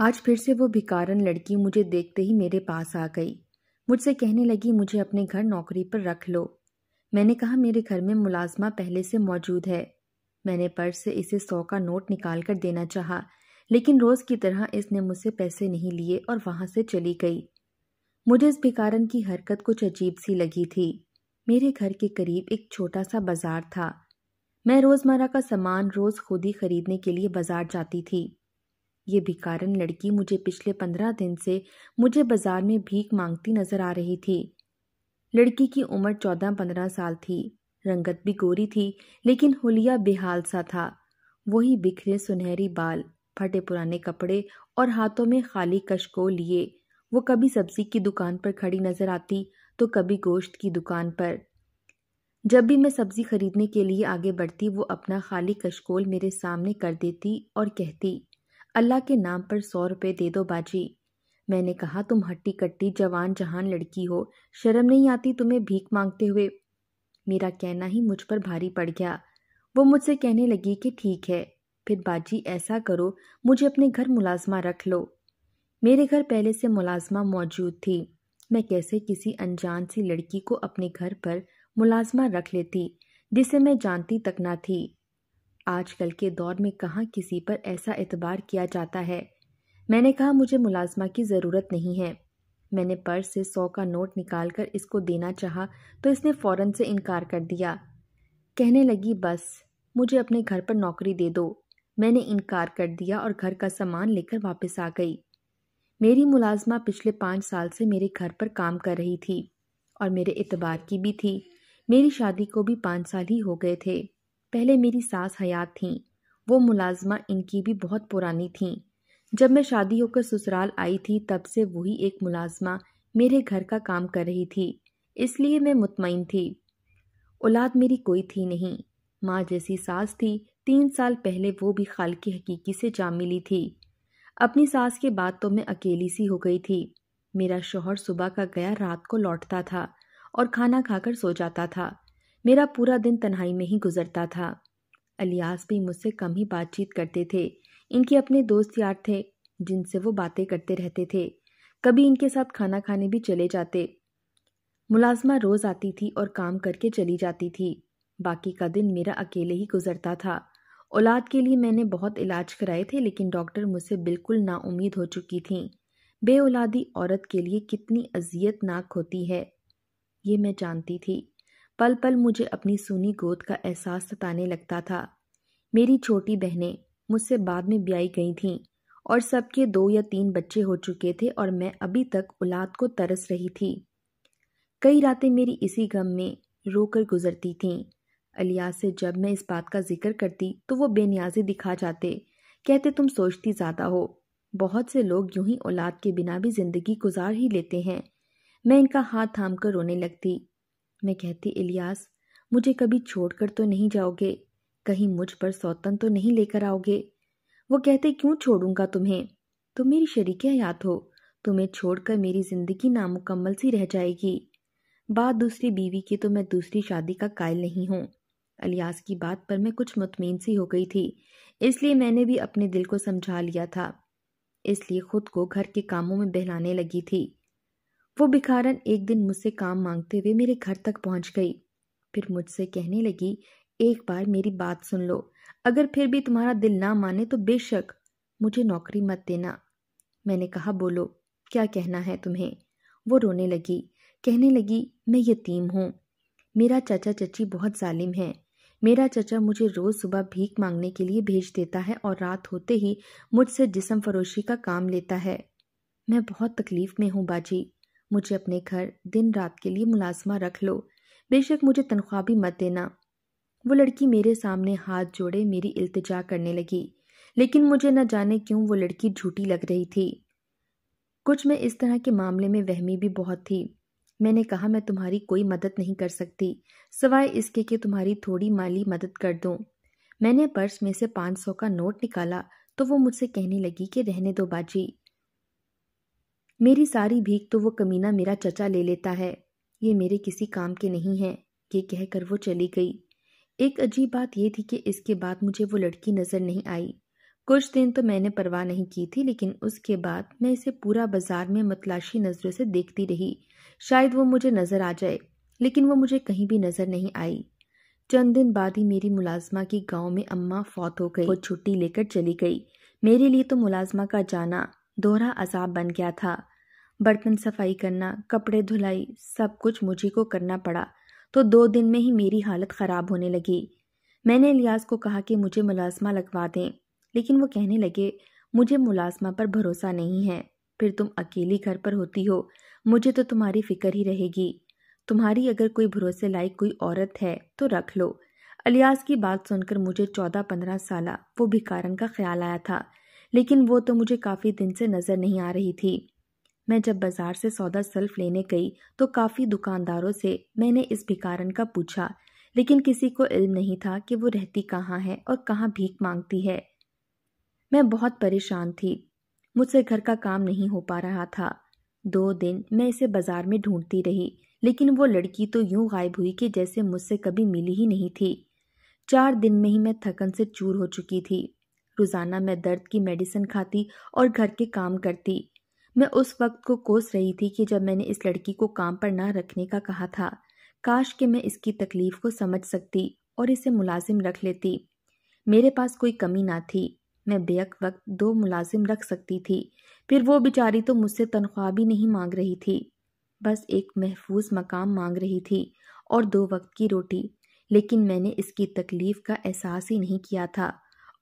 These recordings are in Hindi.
आज फिर से वो भिकारन लड़की मुझे देखते ही मेरे पास आ गई मुझसे कहने लगी मुझे अपने घर नौकरी पर रख लो मैंने कहा मेरे घर में मुलाजमा पहले से मौजूद है मैंने पर्स से इसे सौ का नोट निकाल कर देना चाहा लेकिन रोज़ की तरह इसने मुझसे पैसे नहीं लिए और वहाँ से चली गई मुझे इस भिकारन की हरकत कुछ अजीब सी लगी थी मेरे घर के करीब एक छोटा सा बाज़ार था मैं रोज़मर्रा का सामान रोज़ खुद ही खरीदने के लिए बाज़ार जाती थी ये भिकारिन लड़की मुझे पिछले पंद्रह दिन से मुझे बाजार में भीख मांगती नजर आ रही थी लड़की की उम्र चौदह पंद्रह साल थी रंगत भी गोरी थी लेकिन होलिया बेहाल सा था वही बिखरे सुनहरी बाल फटे पुराने कपड़े और हाथों में खाली कशको लिए वो कभी सब्जी की दुकान पर खड़ी नजर आती तो कभी गोश्त की दुकान पर जब भी मैं सब्जी खरीदने के लिए आगे बढ़ती वो अपना खाली कशकोल मेरे सामने कर देती और कहती अल्लाह के नाम पर सौ रुपये दे दो बाजी मैंने कहा तुम हट्टी कट्टी जवान जहान लड़की हो शर्म नहीं आती तुम्हें भीख मांगते हुए मेरा कहना ही मुझ पर भारी पड़ गया वो मुझसे कहने लगी कि ठीक है फिर बाजी ऐसा करो मुझे अपने घर मुलाजमा रख लो मेरे घर पहले से मुलाजमा मौजूद थी मैं कैसे किसी अनजान सी लड़की को अपने घर पर मुलाजमा रख लेती जिसे मैं जानती तक ना थी आजकल के दौर में कहाँ किसी पर ऐसा एतबार किया जाता है मैंने कहा मुझे मुलाजमा की ज़रूरत नहीं है मैंने पर्स से सौ का नोट निकाल कर इसको देना चाहा तो इसने फ़ौरन से इनकार कर दिया कहने लगी बस मुझे अपने घर पर नौकरी दे दो मैंने इनकार कर दिया और घर का सामान लेकर वापस आ गई मेरी मुलाजमा पिछले पाँच साल से मेरे घर पर काम कर रही थी और मेरे इतबार की भी थी मेरी शादी को भी पाँच साल ही हो गए थे पहले मेरी सास हयात थी वो मुलाजमा इनकी भी बहुत पुरानी थी जब मैं शादी होकर ससुराल आई थी तब से वही एक मुलाजमा मेरे घर का काम कर रही थी इसलिए मैं मुतमिन थी औलाद मेरी कोई थी नहीं माँ जैसी सास थी तीन साल पहले वो भी खाल की हकीकी से जा मिली थी अपनी सास के बाद तो मैं अकेली सी हो गई थी मेरा शोहर सुबह का गया रात को लौटता था और खाना खाकर सो जाता था मेरा पूरा दिन तन्हाई में ही गुजरता था अलियास भी मुझसे कम ही बातचीत करते थे इनके अपने दोस्त यार थे जिनसे वो बातें करते रहते थे कभी इनके साथ खाना खाने भी चले जाते मुलाजमा रोज़ आती थी और काम करके चली जाती थी बाकी का दिन मेरा अकेले ही गुजरता था औलाद के लिए मैंने बहुत इलाज कराए थे लेकिन डॉक्टर मुझसे बिल्कुल नाउमीद हो चुकी थी बेऔलादी औरत के लिए कितनी अजियतनाक होती है ये मैं जानती थी पल पल मुझे अपनी सुनी गोद का एहसास सताने लगता था मेरी छोटी बहनें मुझसे बाद में ब्याई गई थीं और सबके दो या तीन बच्चे हो चुके थे और मैं अभी तक औलाद को तरस रही थी कई रातें मेरी इसी गम में रोकर गुजरती थीं अलिया से जब मैं इस बात का जिक्र करती तो वो बेनियाजी दिखा जाते कहते तुम सोचती ज़्यादा हो बहुत से लोग यूं ही औलाद के बिना भी ज़िंदगी गुजार ही लेते हैं मैं इनका हाथ थाम कर रोने लगती मैं कहती इलियास मुझे कभी छोड़कर तो नहीं जाओगे कहीं मुझ पर सौतन तो नहीं लेकर आओगे वो कहते क्यों छोड़ूंगा तुम्हें तुम मेरी शरीक हयात हो तुम्हें छोड़कर मेरी ज़िंदगी नामुकम्मल सी रह जाएगी बात दूसरी बीवी की तो मैं दूसरी शादी का कायल नहीं हूँ अलियास की बात पर मैं कुछ मुतमिन सी हो गई थी इसलिए मैंने भी अपने दिल को समझा लिया था इसलिए खुद को घर के कामों में बहलाने लगी थी वो भिखारन एक दिन मुझसे काम मांगते हुए मेरे घर तक पहुंच गई फिर मुझसे कहने लगी एक बार मेरी बात सुन लो अगर फिर भी तुम्हारा दिल ना माने तो बेशक मुझे नौकरी मत देना मैंने कहा बोलो क्या कहना है तुम्हें वो रोने लगी कहने लगी मैं यतीम हूँ मेरा चाचा चची बहुत जालिम है मेरा चचा मुझे रोज़ सुबह भीख मांगने के लिए भेज देता है और रात होते ही मुझसे जिसम फरोशी का काम लेता है मैं बहुत तकलीफ़ में हूँ बाजी मुझे अपने घर दिन रात के लिए मुलाजमा रख लो बेशक मुझे तनख्वाह भी मत देना वो लड़की मेरे सामने हाथ जोड़े मेरी इल्तजा करने लगी लेकिन मुझे न जाने क्यों वो लड़की झूठी लग रही थी कुछ मैं इस तरह के मामले में वहमी भी बहुत थी मैंने कहा मैं तुम्हारी कोई मदद नहीं कर सकती सवाए इसके कि तुम्हारी थोड़ी माली मदद कर दूं। मैंने पर्स में से पाँच सौ का नोट निकाला तो वो मुझसे कहने लगी कि रहने दो बाजी मेरी सारी भीख तो वो कमीना मेरा चचा ले लेता है ये मेरे किसी काम के नहीं हैं ये कहकर वो चली गई एक अजीब बात ये थी कि इसके बाद मुझे वो लड़की नज़र नहीं आई कुछ दिन तो मैंने परवाह नहीं की थी लेकिन उसके बाद मैं इसे पूरा बाजार में मतलाशी नज़रों से देखती रही शायद वो मुझे नज़र आ जाए लेकिन वो मुझे कहीं भी नज़र नहीं आई चंद दिन बाद ही मेरी मुलाजमा की गांव में अम्मा फौत हो गई वो छुट्टी लेकर चली गई मेरे लिए तो मुलाजमा का जाना दोहरा अजाब बन गया था बर्तन सफाई करना कपड़े धुलाई सब कुछ मुझी को करना पड़ा तो दो दिन में ही मेरी हालत ख़राब होने लगी मैंने इलियास को कहा कि मुझे मुलाजमा लगवा दें लेकिन वो कहने लगे मुझे मुलाजमा पर भरोसा नहीं है फिर तुम अकेली घर पर होती हो मुझे तो तुम्हारी फिक्र ही रहेगी तुम्हारी अगर कोई भरोसे लायक कोई औरत है तो रख लो अलियास की बात सुनकर मुझे चौदह पंद्रह साल वो भिकारन का ख्याल आया था लेकिन वो तो मुझे काफ़ी दिन से नज़र नहीं आ रही थी मैं जब बाज़ार से सौदा सेल्फ लेने गई तो काफ़ी दुकानदारों से मैंने इस भिकारन का पूछा लेकिन किसी को इल्म नहीं था कि वो रहती कहाँ है और कहाँ भीख मांगती है मैं बहुत परेशान थी मुझसे घर का काम नहीं हो पा रहा था दो दिन मैं इसे बाज़ार में ढूंढती रही लेकिन वो लड़की तो यूं गायब हुई कि जैसे मुझसे कभी मिली ही नहीं थी चार दिन में ही मैं थकन से चूर हो चुकी थी रोज़ाना मैं दर्द की मेडिसिन खाती और घर के काम करती मैं उस वक्त को कोस रही थी कि जब मैंने इस लड़की को काम पर ना रखने का कहा था काश कि मैं इसकी तकलीफ़ को समझ सकती और इसे मुलाजिम रख लेती मेरे पास कोई कमी ना थी मैं बेअक वक्त दो मुलाजिम रख सकती थी फिर वो बेचारी तो मुझसे तनख्वाह भी नहीं मांग रही थी बस एक महफूज मकाम मांग रही थी और दो वक्त की रोटी लेकिन मैंने इसकी तकलीफ़ का एहसास ही नहीं किया था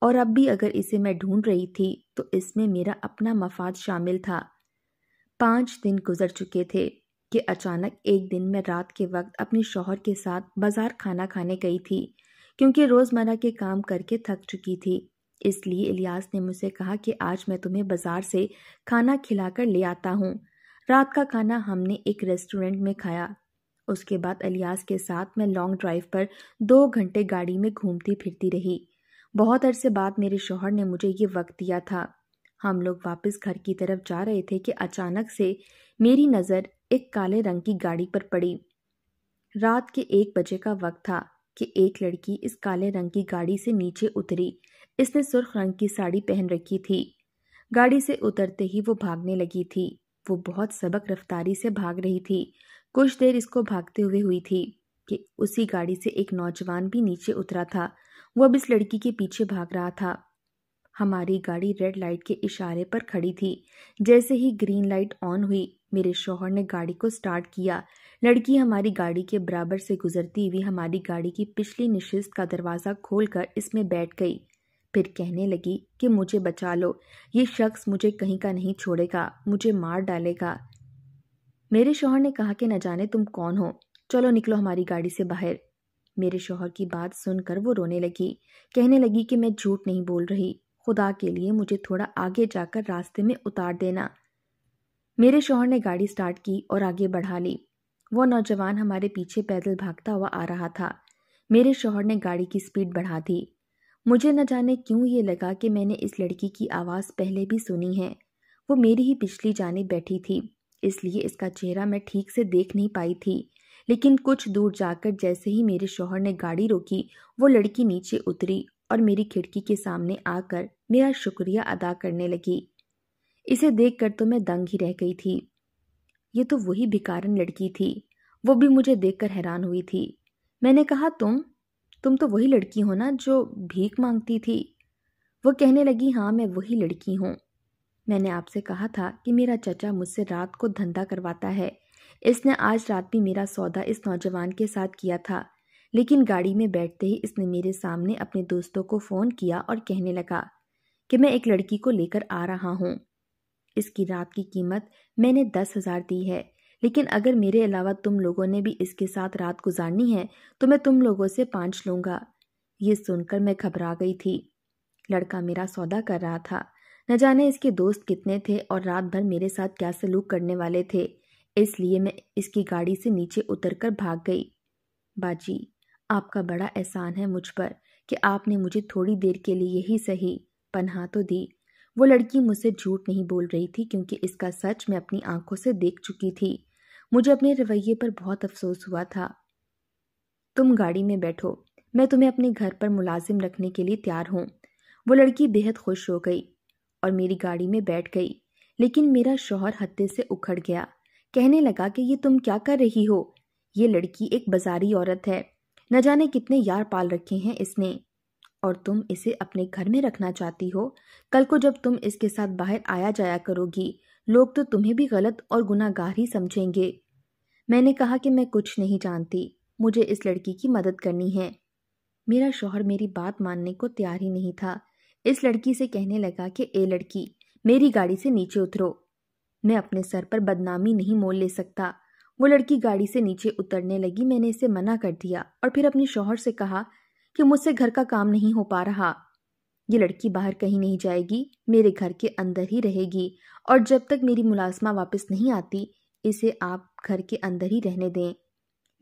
और अब भी अगर इसे मैं ढूंढ रही थी तो इसमें मेरा अपना मफाद शामिल था पाँच दिन गुजर चुके थे कि अचानक एक दिन मैं रात के वक्त अपने शौहर के साथ बाजार खाना खाने गई थी क्योंकि रोज़मर्रा के काम करके थक चुकी थी इसलिए इलियास ने मुझसे कहा कि आज मैं तुम्हें बाज़ार से खाना खिलाकर ले आता हूँ रात का खाना हमने एक रेस्टोरेंट में खाया उसके बाद अलियास के साथ मैं लॉन्ग ड्राइव पर दो घंटे गाड़ी में घूमती फिरती रही बहुत अरसे बाद मेरे शोहर ने मुझे ये वक्त दिया था हम लोग वापस घर की तरफ जा रहे थे कि अचानक से मेरी नज़र एक काले रंग की गाड़ी पर पड़ी रात के एक बजे का वक्त था कि एक लड़की इस काले रंग की गाड़ी से नीचे उतरी इसने सुर्ख रंग की साड़ी पहन रखी थी गाड़ी से उतरते ही वो भागने लगी थी वो बहुत सबक रफ्तारी से भाग रही थी कुछ देर इसको भागते हुए हुई थी कि उसी गाड़ी से एक नौजवान भी नीचे उतरा था वो अब इस लड़की के पीछे भाग रहा था हमारी गाड़ी रेड लाइट के इशारे पर खड़ी थी जैसे ही ग्रीन लाइट ऑन हुई मेरे शोहर ने गाड़ी को स्टार्ट किया लड़की हमारी गाड़ी के बराबर से गुजरती हुई हमारी गाड़ी की पिछली निशिस्त का दरवाज़ा खोलकर इसमें बैठ गई फिर कहने लगी कि मुझे बचा लो ये शख्स मुझे कहीं का नहीं छोड़ेगा मुझे मार डालेगा मेरे शोहर ने कहा कि न जाने तुम कौन हो चलो निकलो हमारी गाड़ी से बाहर मेरे शोहर की बात सुनकर वो रोने लगी कहने लगी कि मैं झूठ नहीं बोल रही खुदा के लिए मुझे थोड़ा आगे जाकर रास्ते में उतार देना मेरे शोहर ने गाड़ी स्टार्ट की और आगे बढ़ा ली वो नौजवान हमारे पीछे पैदल भागता हुआ आ रहा था मेरे शोहर ने गाड़ी की स्पीड बढ़ा दी मुझे न जाने क्यों ये लगा कि मैंने इस लड़की की आवाज़ पहले भी सुनी है वो मेरी ही पिछली जाने बैठी थी इसलिए इसका चेहरा मैं ठीक से देख नहीं पाई थी लेकिन कुछ दूर जाकर जैसे ही मेरे शोहर ने गाड़ी रोकी वो लड़की नीचे उतरी और मेरी खिड़की के सामने आकर मेरा शुक्रिया अदा करने लगी इसे देखकर तो मैं दंग ही रह गई थी ये तो वही भिकारन लड़की थी वो भी मुझे देखकर हैरान हुई थी मैंने कहा तुम तुम तो वही लड़की हो ना जो भीख मांगती थी वो कहने लगी हाँ मैं वही लड़की हूँ मैंने आपसे कहा था कि मेरा चचा मुझसे रात को धंधा करवाता है इसने आज रात भी मेरा सौदा इस नौजवान के साथ किया था लेकिन गाड़ी में बैठते ही इसने मेरे सामने अपने दोस्तों को फ़ोन किया और कहने लगा कि मैं एक लड़की को लेकर आ रहा हूँ इसकी रात की कीमत मैंने दस हज़ार दी है लेकिन अगर मेरे अलावा तुम लोगों ने भी इसके साथ रात गुजारनी है तो मैं तुम लोगों से पाँच लूँगा ये सुनकर मैं घबरा गई थी लड़का मेरा सौदा कर रहा था न जाने इसके दोस्त कितने थे और रात भर मेरे साथ क्या सलूक करने वाले थे इसलिए मैं इसकी गाड़ी से नीचे उतरकर भाग गई बाजी आपका बड़ा एहसान है मुझ पर कि आपने मुझे थोड़ी देर के लिए ही सही पन्हा तो दी वो लड़की मुझसे झूठ नहीं बोल रही थी क्योंकि इसका सच मैं अपनी आंखों से देख चुकी थी मुझे अपने रवैये पर बहुत अफसोस हुआ था तुम गाड़ी में बैठो मैं तुम्हें अपने घर पर मुलाजिम रखने के लिए तैयार हूँ वो लड़की बेहद खुश हो गई और मेरी गाड़ी में बैठ गई लेकिन मेरा शोहर हत्ते से उखड़ गया कहने लगा कि ये तुम क्या कर रही हो ये लड़की एक बाजारी औरत है न जाने कितने यार पाल रखे हैं इसने और तुम इसे अपने घर में रखना चाहती हो कल को जब तुम इसके साथ बाहर आया जाया करोगी लोग तो तुम्हें भी गलत और गुनागार ही समझेंगे मैंने कहा कि मैं कुछ नहीं जानती मुझे इस लड़की की मदद करनी है मेरा शोहर मेरी बात मानने को तैयार ही नहीं था इस लड़की से कहने लगा कि ए लड़की मेरी गाड़ी से नीचे उतरो मैं अपने सर पर बदनामी नहीं मोल ले सकता वो लड़की गाड़ी से नीचे उतरने लगी मैंने इसे मना कर दिया और फिर अपने शोहर से कहा कि मुझसे घर का काम नहीं हो पा रहा ये लड़की बाहर कहीं नहीं जाएगी मेरे घर के अंदर ही रहेगी और जब तक मेरी मुलाजमा वापस नहीं आती इसे आप घर के अंदर ही रहने दें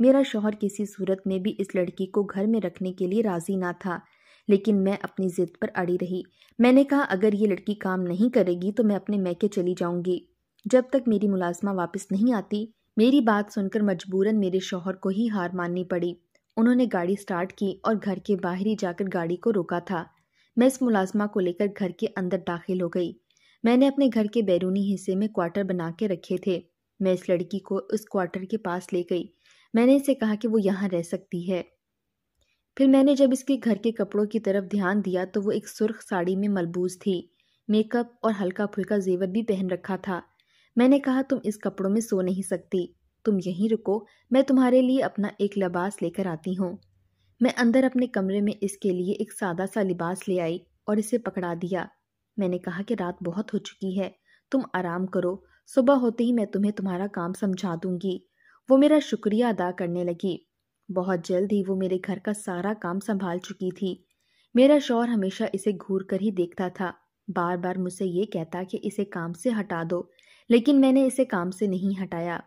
मेरा शोहर किसी सूरत में भी इस लड़की को घर में रखने के लिए राज़ी ना था लेकिन मैं अपनी ज़िद पर अड़ी रही मैंने कहा अगर ये लड़की काम नहीं करेगी तो मैं अपने मैके चली जाऊंगी जब तक मेरी मुलाजमा वापस नहीं आती मेरी बात सुनकर मजबूरन मेरे शोहर को ही हार माननी पड़ी उन्होंने गाड़ी स्टार्ट की और घर के बाहर ही जाकर गाड़ी को रोका था मैं इस मुलाजमा को लेकर घर के अंदर दाखिल हो गई मैंने अपने घर के बैरूनी हिस्से में क्वार्टर बना के रखे थे मैं इस लड़की को उस क्वार्टर के पास ले गई मैंने इसे कहा कि वो यहाँ रह सकती है फिर मैंने जब इसके घर के कपड़ों की तरफ ध्यान दिया तो वो एक सुर्ख साड़ी में मलबूज थी मेकअप और हल्का फुल्का जेवर भी पहन रखा था मैंने कहा तुम इस कपड़ों में सो नहीं सकती तुम यहीं रुको मैं तुम्हारे लिए अपना एक लिबास लेकर आती हूँ मैं अंदर अपने कमरे में इसके लिए एक सादा सा लिबास ले आई और इसे पकड़ा दिया मैंने कहा कि रात बहुत हो चुकी है तुम आराम करो सुबह होते ही मैं तुम्हें तुम्हारा काम समझा दूंगी वो मेरा शुक्रिया अदा करने लगी बहुत जल्द ही वो मेरे घर का सारा काम संभाल चुकी थी मेरा शौहर हमेशा इसे घूर कर ही देखता था बार बार मुझसे ये कहता कि इसे काम से हटा दो लेकिन मैंने इसे काम से नहीं हटाया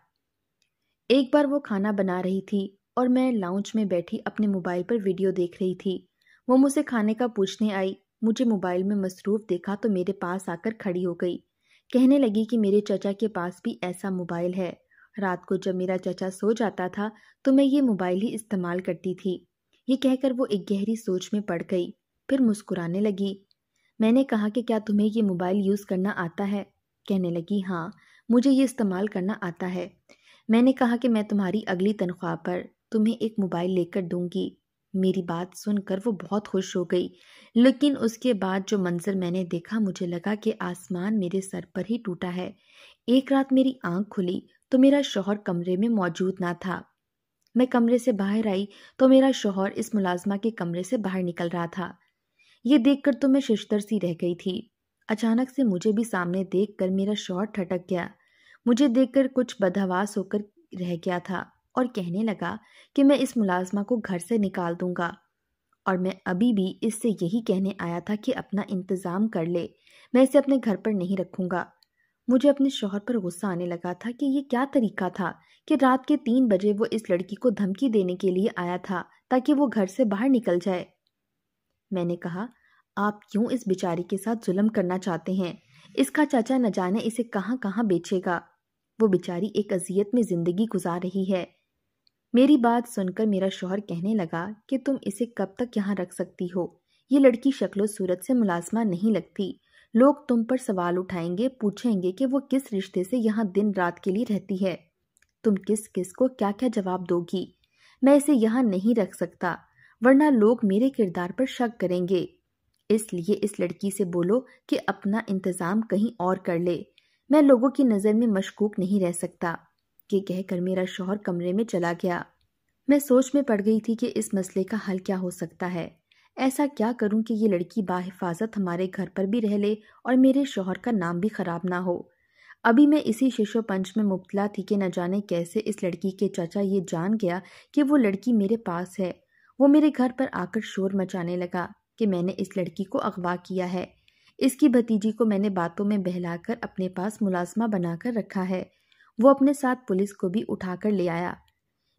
एक बार वो खाना बना रही थी और मैं लाउंज में बैठी अपने मोबाइल पर वीडियो देख रही थी वो मुझसे खाने का पूछने आई मुझे मोबाइल में मसरूफ देखा तो मेरे पास आकर खड़ी हो गई कहने लगी कि मेरे चचा के पास भी ऐसा मोबाइल है रात को जब मेरा चचा सो जाता था तो मैं ये मोबाइल ही इस्तेमाल करती थी ये कहकर वो एक गहरी सोच में पड़ गई फिर मुस्कुराने लगी मैंने कहा कि क्या तुम्हें ये मोबाइल यूज़ करना आता है कहने लगी हाँ मुझे ये इस्तेमाल करना आता है मैंने कहा कि मैं तुम्हारी अगली तनख्वाह पर तुम्हें एक मोबाइल लेकर दूंगी मेरी बात सुनकर वो बहुत खुश हो गई लेकिन उसके बाद जो मंजर मैंने देखा मुझे लगा कि आसमान मेरे सर पर ही टूटा है एक रात मेरी आंख खुली तो मेरा शोहर कमरे में मौजूद ना था मैं कमरे से बाहर आई तो मेरा शोहर इस मुलाजमा के कमरे से बाहर निकल रहा था ये देखकर तो मैं शिशतर सी रह गई थी अचानक से मुझे भी सामने देख कर मेरा शॉर्ट ठटक गया मुझे देखकर कुछ बदहवास होकर रह गया था और कहने लगा कि मैं इस मुलाजमा को घर से निकाल दूंगा और मैं अभी भी इससे यही कहने आया था कि अपना इंतज़ाम कर ले मैं इसे अपने घर पर नहीं रखूंगा मुझे अपने शोहर पर गुस्सा आने लगा था कि ये क्या तरीका था कि रात के तीन बजे वो इस लड़की को धमकी देने के लिए आया था ताकि वो घर से बाहर निकल जाए मैंने कहा आप क्यों इस बेचारी के साथ जुल्म करना चाहते हैं इसका चाचा न जाने इसे कहाँ कहाँ बेचेगा वो बेचारी एक अजियत में ज़िंदगी गुजार रही है मेरी बात सुनकर मेरा शोहर कहने लगा कि तुम इसे कब तक यहाँ रख सकती हो ये लड़की शक्लो सूरत से मुलाजमा नहीं लगती लोग तुम पर सवाल उठाएंगे पूछेंगे कि वो किस रिश्ते से यहाँ दिन रात के लिए रहती है तुम किस किस को क्या क्या जवाब दोगी मैं इसे यहाँ नहीं रख सकता वरना लोग मेरे किरदार पर शक करेंगे इसलिए इस लड़की से बोलो कि अपना इंतज़ाम कहीं और कर ले मैं लोगों की नज़र में मशकूक नहीं रह सकता कि कहकर मेरा शोहर कमरे में चला गया मैं सोच में पड़ गई थी कि इस मसले का हल क्या हो सकता है ऐसा क्या करूं कि ये लड़की बाहिफाजत हमारे घर पर भी रह ले और मेरे शोहर का नाम भी ख़राब ना हो अभी मैं इसी शिशो पंच में मुबतला थी कि न जाने कैसे इस लड़की के चाचा ये जान गया कि वो लड़की मेरे पास है वो मेरे घर पर आकर शोर मचाने लगा कि मैंने इस लड़की को अगवा किया है इसकी भतीजी को मैंने बातों में बहलाकर अपने पास मुलाजमा बनाकर रखा है वो अपने साथ पुलिस को भी उठाकर ले आया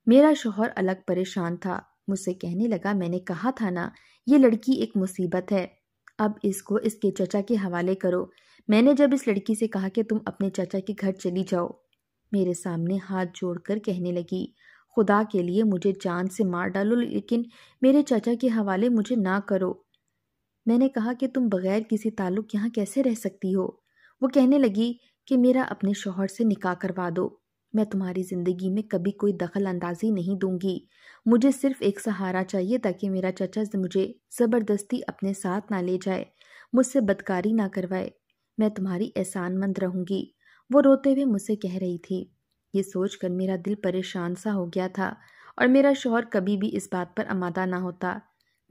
मेरा शोहर अलग परेशान था मुझसे कहने लगा मैंने कहा था ना ये लड़की एक मुसीबत है अब इसको इसके चचा के हवाले करो मैंने जब इस लड़की से कहा कि तुम अपने चाचा के घर चली जाओ मेरे सामने हाथ जोड़कर कहने लगी खुदा के लिए मुझे जान से मार डालो लेकिन मेरे चाचा के हवाले मुझे ना करो मैंने कहा कि तुम बग़ैर किसी ताल्लुक़ यहाँ कैसे रह सकती हो वो कहने लगी कि मेरा अपने शोहर से निकाह करवा दो मैं तुम्हारी ज़िंदगी में कभी कोई दखल अंदाजी नहीं दूंगी मुझे सिर्फ एक सहारा चाहिए ताकि मेरा चाचा मुझे ज़बरदस्ती अपने साथ ना ले जाए मुझसे बदकारी ना करवाए मैं तुम्हारी एहसानमंद रहूँगी वो रोते हुए मुझसे कह रही थी ये सोचकर मेरा दिल परेशान सा हो गया था और मेरा शोहर कभी भी इस बात पर आमादा ना होता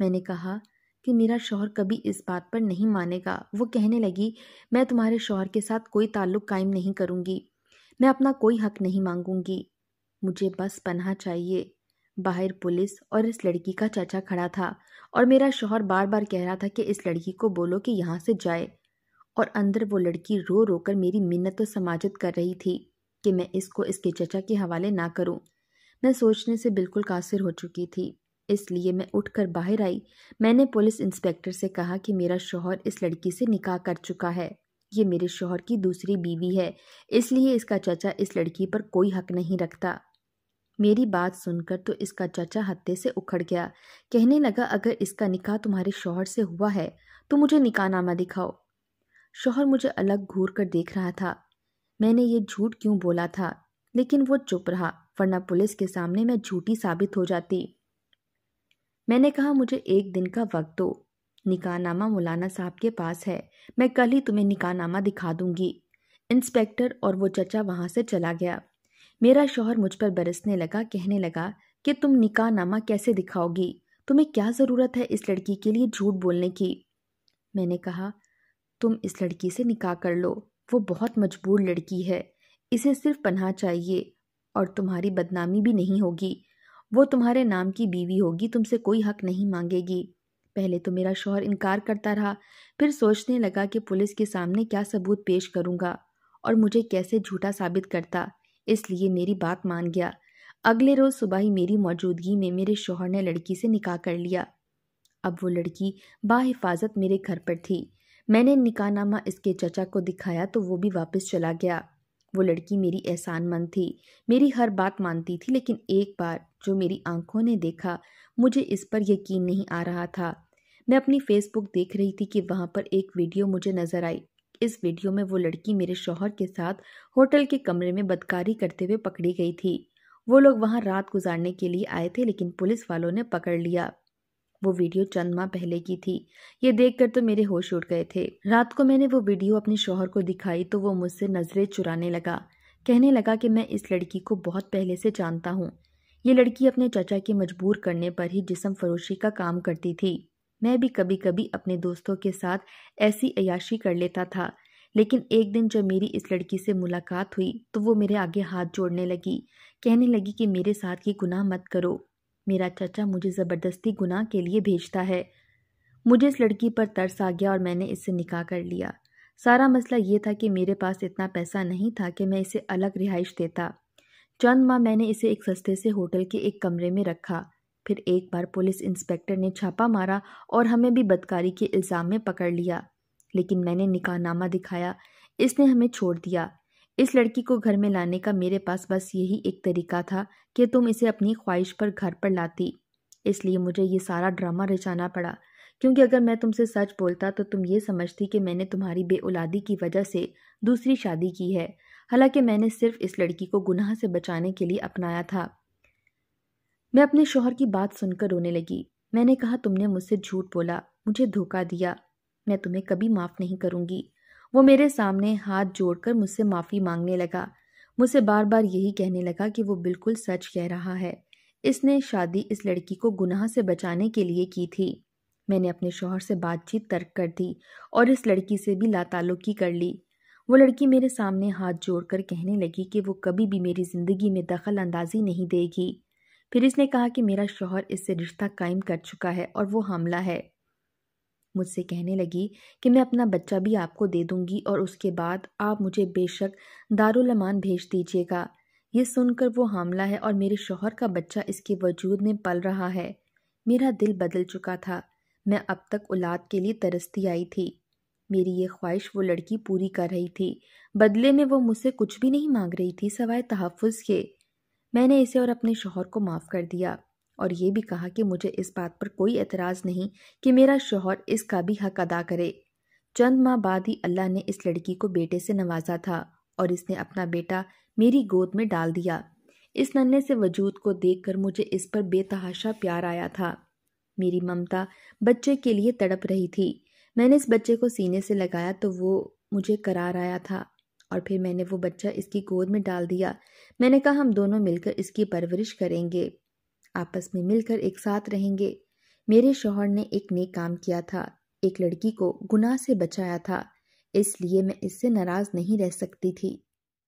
मैंने कहा कि मेरा शौहर कभी इस बात पर नहीं मानेगा वो कहने लगी मैं तुम्हारे शौहर के साथ कोई ताल्लुक कायम नहीं करूँगी मैं अपना कोई हक नहीं मांगूंगी मुझे बस पनाह चाहिए बाहर पुलिस और इस लड़की का चाचा खड़ा था और मेरा शोहर बार बार कह रहा था कि इस लड़की को बोलो कि यहाँ से जाए और अंदर वो लड़की रो रो कर मेरी मिन्नत तो समाजित कर रही थी कि मैं इसको इसके चचा के हवाले ना करूँ मैं सोचने से बिल्कुल कासिर हो चुकी थी इसलिए मैं उठकर बाहर आई मैंने पुलिस इंस्पेक्टर से कहा कि मेरा शोहर इस लड़की से निकाह कर चुका है ये मेरे शोहर की दूसरी बीवी है इसलिए इसका चाचा इस लड़की पर कोई हक नहीं रखता मेरी बात सुनकर तो इसका चाचा हत्ते से उखड़ गया कहने लगा अगर इसका निकाह तुम्हारे शोहर से हुआ है तो मुझे निकाह नामा दिखाओ शोहर मुझे अलग घूर कर देख रहा था मैंने ये झूठ क्यों बोला था लेकिन वो चुप रहा वरना पुलिस के सामने मैं झूठी साबित हो जाती मैंने कहा मुझे एक दिन का वक्त दो निकाहनामा मौलाना साहब के पास है मैं कल ही तुम्हें निकाहनामा दिखा दूंगी इंस्पेक्टर और वो चचा वहाँ से चला गया मेरा शोहर मुझ पर बरसने लगा कहने लगा कि तुम निकाहनामा कैसे दिखाओगी तुम्हें क्या ज़रूरत है इस लड़की के लिए झूठ बोलने की मैंने कहा तुम इस लड़की से निकाह कर लो वो बहुत मजबूर लड़की है इसे सिर्फ पन्हा चाहिए और तुम्हारी बदनामी भी नहीं होगी वो तुम्हारे नाम की बीवी होगी तुमसे कोई हक नहीं मांगेगी पहले तो मेरा शोहर इनकार करता रहा फिर सोचने लगा कि पुलिस के सामने क्या सबूत पेश करूँगा और मुझे कैसे झूठा साबित करता इसलिए मेरी बात मान गया अगले रोज़ सुबह ही मेरी मौजूदगी में मेरे शोहर ने लड़की से निकाह कर लिया अब वो लड़की बाहिफाजत मेरे घर पर थी मैंने निकाहनामा इसके चचा को दिखाया तो वो भी वापस चला गया वो लड़की मेरी एहसान मंद थी मेरी हर बात मानती थी लेकिन एक बार जो मेरी आंखों ने देखा मुझे इस पर यकीन नहीं आ रहा था मैं अपनी फेसबुक देख रही थी कि वहाँ पर एक वीडियो मुझे नज़र आई इस वीडियो में वो लड़की मेरे शोहर के साथ होटल के कमरे में बदकारी करते हुए पकड़ी गई थी वो लोग वहाँ रात गुजारने के लिए आए थे लेकिन पुलिस वालों ने पकड़ लिया वो वीडियो चंद माह पहले की थी ये देखकर तो मेरे होश उड़ गए थे रात को मैंने वो वीडियो अपने शोहर को दिखाई तो वो मुझसे नज़रें चुराने लगा कहने लगा कि मैं इस लड़की को बहुत पहले से जानता हूँ ये लड़की अपने चाचा के मजबूर करने पर ही जिसम फरोशी का काम करती थी मैं भी कभी कभी अपने दोस्तों के साथ ऐसी अयाशी कर लेता था लेकिन एक दिन जब मेरी इस लड़की से मुलाकात हुई तो वो मेरे आगे हाथ जोड़ने लगी कहने लगी कि मेरे साथ ये गुनाह मत करो मेरा चाचा मुझे ज़बरदस्ती गुनाह के लिए भेजता है मुझे इस लड़की पर तरस आ गया और मैंने इससे निकाह कर लिया सारा मसला ये था कि मेरे पास इतना पैसा नहीं था कि मैं इसे अलग रिहाइश देता चंद माह मैंने इसे एक सस्ते से होटल के एक कमरे में रखा फिर एक बार पुलिस इंस्पेक्टर ने छापा मारा और हमें भी बदकारी के इल्ज़ाम में पकड़ लिया लेकिन मैंने निकाहनामा दिखाया इसने हमें छोड़ दिया इस लड़की को घर में लाने का मेरे पास बस यही एक तरीका था कि तुम इसे अपनी ख्वाहिश पर घर पर लाती इसलिए मुझे ये सारा ड्रामा रचाना पड़ा क्योंकि अगर मैं तुमसे सच बोलता तो तुम ये समझती कि मैंने तुम्हारी बेउलादी की वजह से दूसरी शादी की है हालांकि मैंने सिर्फ इस लड़की को गुनाह से बचाने के लिए अपनाया था मैं अपने शोहर की बात सुनकर रोने लगी मैंने कहा तुमने मुझसे झूठ बोला मुझे धोखा दिया मैं तुम्हें कभी माफ़ नहीं करूँगी वो मेरे सामने हाथ जोड़कर मुझसे माफ़ी मांगने लगा मुझसे बार बार यही कहने लगा कि वो बिल्कुल सच कह रहा है इसने शादी इस लड़की को गुनाह से बचाने के लिए की थी मैंने अपने शोहर से बातचीत तर्क कर दी और इस लड़की से भी लातालुकी कर ली वो लड़की मेरे सामने हाथ जोड़कर कहने लगी कि वो कभी भी मेरी ज़िंदगी में दखल अंदाजी नहीं देगी फिर इसने कहा कि मेरा शोहर इससे रिश्ता कायम कर चुका है और वो हमला है मुझसे कहने लगी कि मैं अपना बच्चा भी आपको दे दूंगी और उसके बाद आप मुझे बेशक दारुलमान भेज दीजिएगा ये सुनकर वो हमला है और मेरे शोहर का बच्चा इसके वजूद में पल रहा है मेरा दिल बदल चुका था मैं अब तक औलाद के लिए तरसती आई थी मेरी ये ख्वाहिश वो लड़की पूरी कर रही थी बदले में वो मुझसे कुछ भी नहीं मांग रही थी सवाए तहफ़ के मैंने इसे और अपने शोहर को माफ़ कर दिया और ये भी कहा कि मुझे इस बात पर कोई एतराज़ नहीं कि मेरा शोहर इसका भी हक अदा करे चंद माह बाद ही अल्लाह ने इस लड़की को बेटे से नवाजा था और इसने अपना बेटा मेरी गोद में डाल दिया इस नन्हे से वजूद को कर मुझे इस पर बेतहाशा प्यार आया था मेरी ममता बच्चे के लिए तड़प रही थी मैंने इस बच्चे को सीने से लगाया तो वो मुझे करार आया था और फिर मैंने वो बच्चा इसकी गोद में डाल दिया मैंने कहा हम दोनों मिलकर इसकी परवरिश करेंगे आपस में मिलकर एक साथ रहेंगे मेरे शोहर ने एक नेक काम किया था एक लड़की को गुनाह से बचाया था इसलिए मैं इससे नाराज़ नहीं रह सकती थी